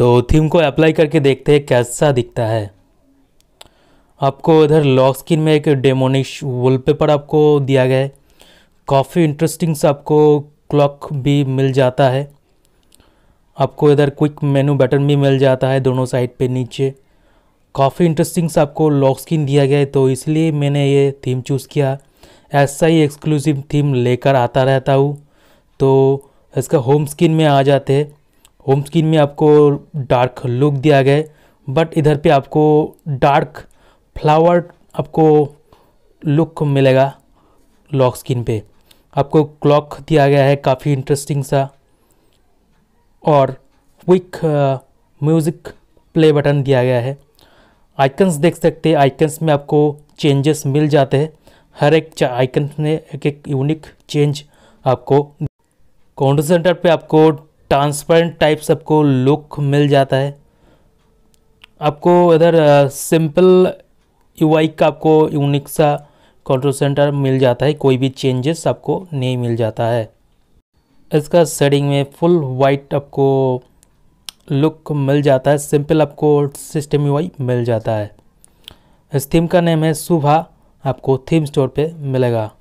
तो थीम को अप्लाई करके देखते हैं कैसा दिखता है आपको इधर लॉक स्किन में एक डेमोनिश वॉलपेपर आपको दिया गया है काफ़ी इंटरेस्टिंग सा आपको क्लॉक भी मिल जाता है आपको इधर क्विक मेनू बटन भी मिल जाता है दोनों साइड पे नीचे काफ़ी इंटरेस्टिंग सा आपको लॉक स्किन दिया गया है तो इसलिए मैंने ये थीम चूज़ किया ऐसा ही एक्सक्लूसिव थीम लेकर आता रहता हूँ तो इसका होम स्किन में आ जाते हैं होम स्क्रीन में आपको डार्क लुक दिया गया है बट इधर पे आपको डार्क फ्लावर आपको लुक मिलेगा लॉक स्क्रीन पे आपको क्लॉक दिया गया है काफ़ी इंटरेस्टिंग सा और क्विक म्यूज़िक प्ले बटन दिया गया है आइकन्स देख सकते हैं आइकन्स में आपको चेंजेस मिल जाते हैं हर एक आइकन में एक एक यूनिक चेंज आपको काउंटर सेंटर पे आपको ट्रांसपेरेंट टाइप्स आपको लुक मिल जाता है आपको इधर सिंपल यू का आपको यूनिक सा कंट्रोल सेंटर मिल जाता है कोई भी चेंजेस आपको नहीं मिल जाता है इसका सेटिंग में फुल वाइट आपको लुक मिल जाता है सिंपल आपको सिस्टम यू मिल जाता है इस थीम का नेम है सुबह आपको थीम स्टोर पे मिलेगा